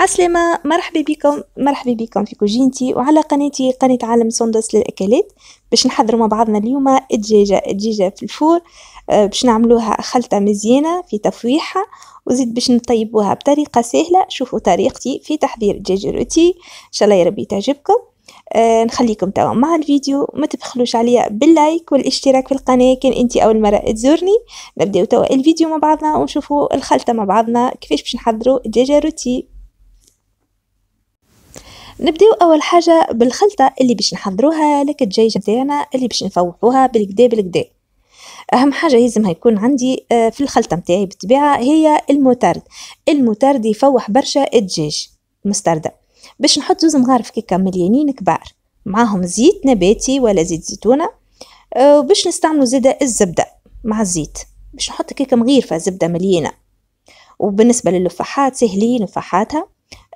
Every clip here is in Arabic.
عسلامة مرحبا بكم مرحبا بكم في كوجينتي وعلى قناتي قناة عالم سندس للأكلات باش نحضر مع بعضنا اليوم الدجاجة الدجاجة في الفور آه، باش نعملوها خلطة مزيانة في تفويحها وزيد باش نطيبوها بطريقة سهلة شوفوا طريقتي في تحضير الدجاجة روتي إن شاء الله يا ربي تعجبكم أه نخليكم توا مع الفيديو ما تبخلوش عليا باللايك والاشتراك في القناة كان انت اول مرة تزورني نبداو توا الفيديو مع بعضنا ونشوفوا الخلطة مع بعضنا كيفاش باش نحضروا الدجاج روتي نبداو اول حاجه بالخلطه اللي باش نحضروها لك الدجاجه تاعنا اللي باش نفوحوها بالكدا بالكدا اهم حاجه لازمها يكون عندي آه، في الخلطه نتاعي بالطبيعه هي الموتارد الموتارد يفوح برشا الدجاج المستردة باش نحط زوز مغارف كيكه مليانين كبار معاهم زيت نباتي ولا زيت زيتونه آه، وباش نستعملوا زيادة الزبده مع الزيت باش نحط كيكه مغيرفه زبده مليانه وبالنسبه للفحات سهلين وفاحاتها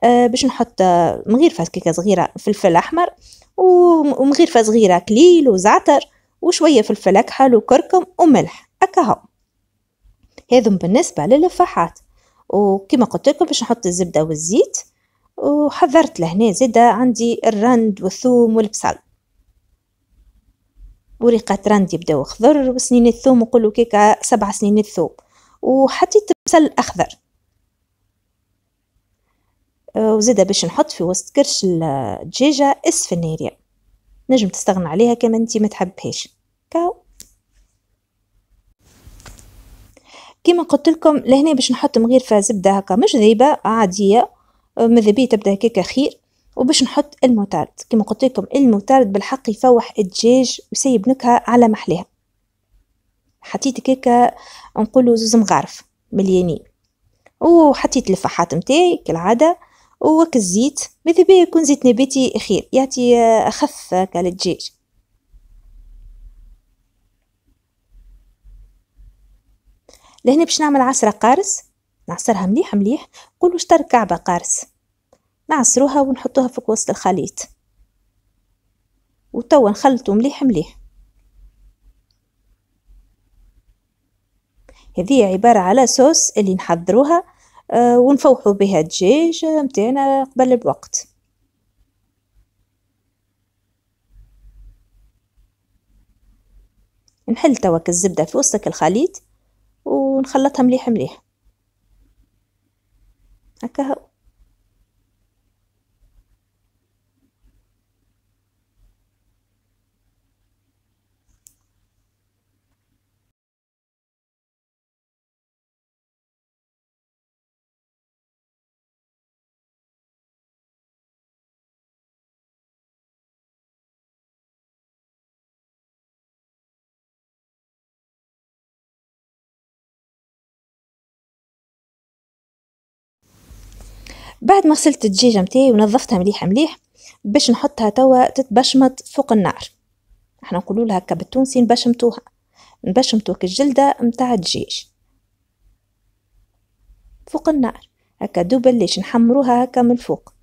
آه، باش نحط آه، مغرفه كيكه صغيره فلفل احمر ومغرفه صغيره كليل وزعتر وشويه فلفل اكحل وكركم وملح هكا هذم بالنسبه للفاحات وكما قلت لكم باش نحط الزبده والزيت وحضرت لهنا زيدا عندي الرند والثوم والبصل وريقات رند يبداو خضر وسنين الثوم نقولوا كيكا سبع سنين الثوم وحطيت بصل اخضر وزيدا باش نحط في وسط كرش الدجاجة اسفنيريا نجم تستغنى عليها كما انت ما تحبهاش كاو كما قلت لكم لهنا باش نحط مغيرفة زبدة هكا مش ذيبة عادية ماذا بيه تبدا هكاك خير وباش نحط الموتارد كما قلت لكم الموتارد بالحق يفوح الدجاج ويسيب نكهة على محلاها حطيت هكاك نقولوا زوز مغارف مليانين وحطيت الفحات متاعي كالعادة وك الزيت ماذا بيا يكون زيت نباتي خير يعطي آه، أخف آه، على الدجاج لهنا باش نعمل عصرة قارص نعصرها مليح مليح قولوا شطر كعبة قارص نعصروها ونحطوها في وسط الخليط وتوا نخلطو مليح مليح هذه عبارة على صوص اللي نحضروها آه، ونفوحوا بها الدجاج آه، متاعنا آه، قبل الوقت نحل توك الزبدة في وسط الخليط ونخلطها مليح مليح هكا هو بعد ما غسلت الدجاجه متاعي ونظفتها مليح مليح باش نحطها توا تتبشمط فوق النار احنا نقولوا لها هكا بالتونسي نبشمتوها نبشمتوك الجلده متاع الدجاج فوق النار هكا ليش نحمروها هكا من الفوق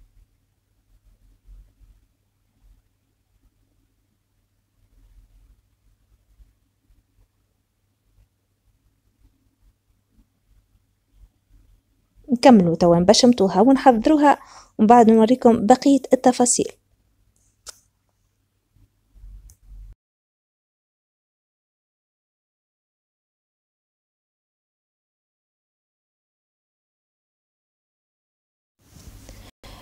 نكملوا توا نبشمتوها ونحضروها ومن بعد نوريكم بقية التفاصيل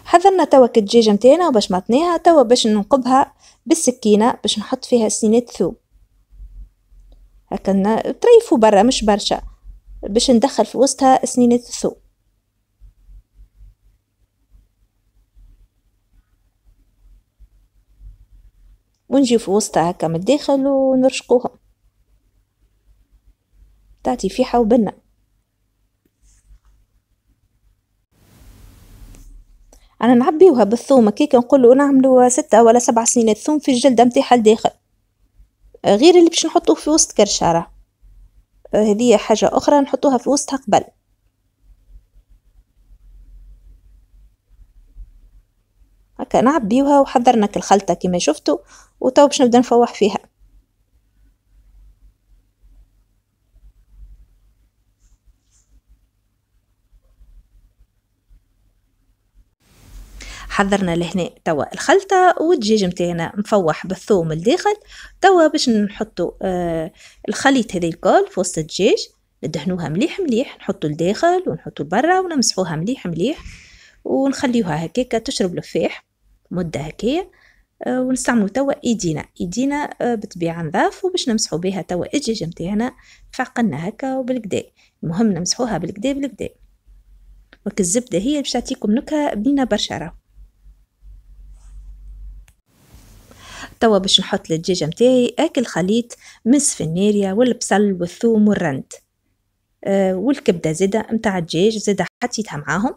حضرنا توا الدجاجة متاعنا وباش مطناها توا باش ننقبها بالسكينة باش نحط فيها سنينات ثوم هكا تريفوا برا مش برشا باش ندخل في وسطها سنينات الثوم ونجي في وسطها هكا من الداخل ونرشقوها تعطي فيحة وبنة انا نعبيوها بالثوم كي نقولوا نعملوا ستة ولا سبع سنين الثوم في الجلده نتاعها الداخل غير اللي باش نحطوه في وسط كرشاره هذه حاجه اخرى نحطوها في وسطها قبل هكا نعبيوها وحضرنا الخلطة كما شفتوا وتو باش نبدا نفوح فيها حضرنا لهنا توا الخلطه والدجاج نتاعنا مفوح بالثوم الداخل توا باش نحطوا آه الخليط هذا الكل في وسط الدجاج ندهنوها مليح مليح نحطو لداخل ونحطوا لبرا ونمسحوها مليح مليح ونخليوها هكاك تشرب لفاح مده هكايا آه، ونستعملو توا ايدينا ايدينا آه، بطبيعه نظاف وباش نمسحو بها توا الجيجه نتاعنا فعقلنا هكا وبالكدا المهم نمسحوها بالكدا بالكدا وك الزبده هي باش تعطيكم نكهه بنينه برشا راهو توا باش نحط للدجاجه متاعي اكل خليط من السفناريا والبصل والثوم والرند أه والكبده زاده متاع الدجاج زاده حطيتها معاهم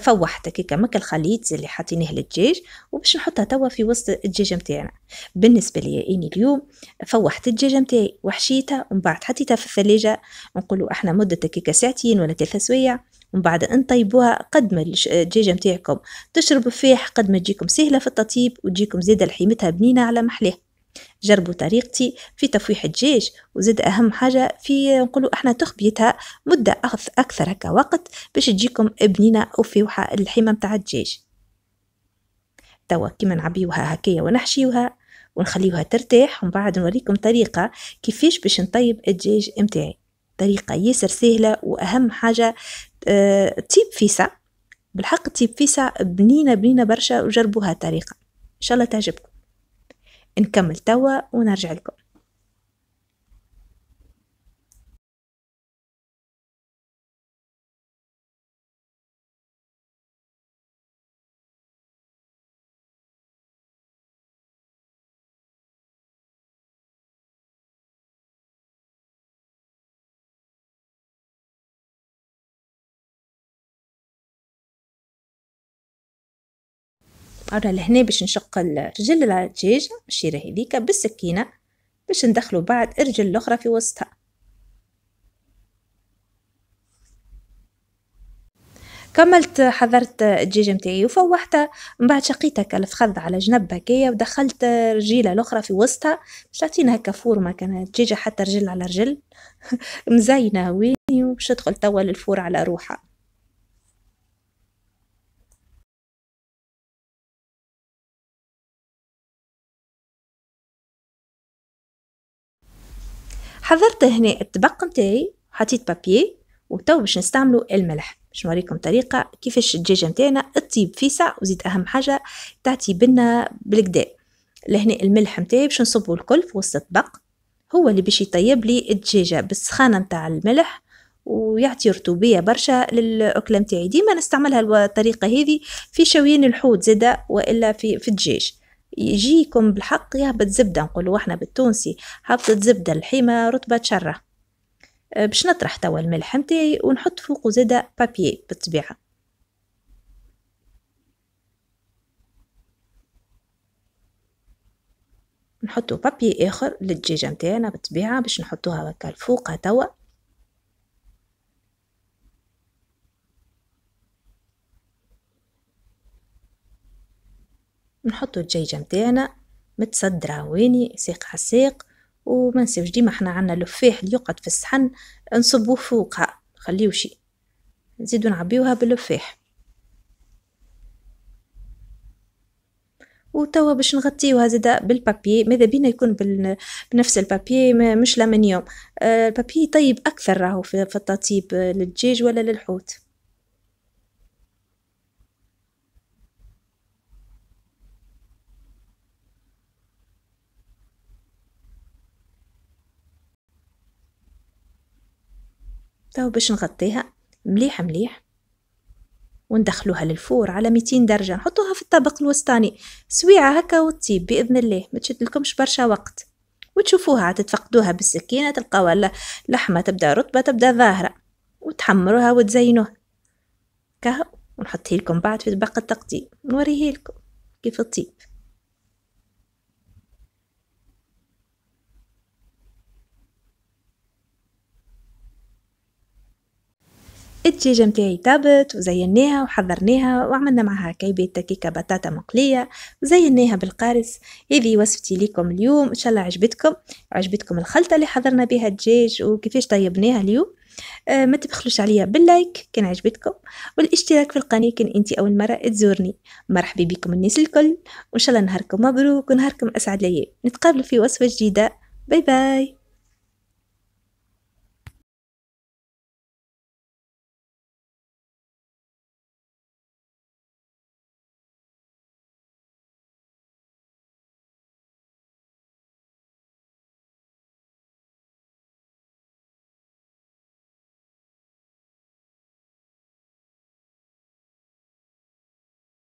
فوحت هكا ماك الخليط اللي حاطينه للدجاج وباش نحطها توا في وسط الدجاجه نتاعنا بالنسبه ليا اني اليوم فوحت الدجاجه نتاعي وحشيتها ومن بعد حطيتها في الثلاجه نقولوا احنا مده هكا ساعتين ولا ثلاثة سوايع ومن بعد انطيبوها قد ما الدجاجه نتاعكم تشربوا فيح قد ما تجيكم سهله في التطيب وتجيكم زيد لحيمتها بنينه على محلاه جربوا طريقتي في تفويح الدجاج وزاد أهم حاجة في نقولوا احنا تخبيتها مدة أكثر هكا وقت باش تجيكم بنينة وفيوحة اللحمه متاع الدجاج توا كيما نعبيوها هكايا ونحشيوها ونخليوها ترتاح ومن بعد نوريكم طريقة كيفاش باش نطيب الدجاج متاعي طريقة ياسر سهلة وأهم حاجة اه تيب فيسا بالحق تيب فيسا بنينة بنينة برشا وجربوها الطريقة إن شاء الله تعجبكم نكمل توا ونرجع لكم مرة لهنا باش نشق الرجل على الدجاجة الشيرة هذيكا بالسكينة باش ندخلو بعد الرجل الأخرى في وسطها كملت حضرت الدجاجه نتاعي وفوحتها من بعد شقيتها كالفخذ على جنب هكايا ودخلت رجيله الاخرى في وسطها باش تعطينا هكا فورمه كان الدجاجه حتى رجل على رجل مزينه وين وباش تدخل توا للفور على روحها حضرت هنا الطبق نتاعي حطيت بابي وتو باش نستعملوا الملح باش نوريكم طريقة كيفاش الدجاجة نتاعنا تطيب فيسع وزيد أهم حاجة تعطي بنا بالكدا لهنا الملح نتاعي باش نصبو الكل في وسط الطبق هو اللي باش يطيب لي الدجاجة بالسخانة نتاع الملح ويعطي رطوبية برشا للأكلة نتاعي ديما نستعملها الطريقة هذه في شويين الحوت زادة وإلا في في الدجاج يجيكم بالحق يهبط زبدة نقولوا احنا بالتونسي هبطه زبدة الحيمة رطبة شرة أه، باش نطرح توا الملح نتاعي ونحط فوق زيدا بابيي بالطبيعة نحطو بابي اخر للدجاجة نتاعنا بالطبيعة باش نحطوها هكا الفوق توا نحطو الدجاجة متاعنا متصدرة ويني ساق على ساق وما ديما حنا عندنا لفاح اللي يقعد في الصحن نصبوه فوقها نخليو شي نزيدو نعبيوها باللفاح وتوا باش نغطيوها زادا بالبابي ماذا بينا يكون بال... بنفس البابي مش لامنيوم آه، البابي طيب اكثر راهو في التطيب للدجاج ولا للحوت تو باش نغطيها مليح مليح وندخلوها للفور على 200 درجه نحطوها في الطبق الوسطاني سويعه هكا وتطيب باذن الله ما تشدلكمش برشا وقت وتشوفوها تتفقدوها بالسكينه تلقاوها اللحمه تبدا رطبه تبدا ظاهره وتحمروها وتزينوها كهو ونحطيه لكم بعد في طبق التقطيب نوريه لكم كيف تطيب الدجاجة نتاعي طابت وزيناها وحضرناها وعملنا معها كيبات كيكة بطاطا مقلية وزيناها بالقارص هذه وصفتي لكم اليوم إن شاء الله عجبتكم عجبتكم الخلطة اللي حضرنا بها الدجاج وكيفاش طيبناها اليوم آه، ما تبخلوش عليا باللايك كان عجبتكم والاشتراك في القناة كان انت اول مرة تزورني مرحبا بكم الناس الكل وان شاء الله نهاركم مبروك ونهاركم اسعد ليال نتقابلوا في وصفة جديدة باي باي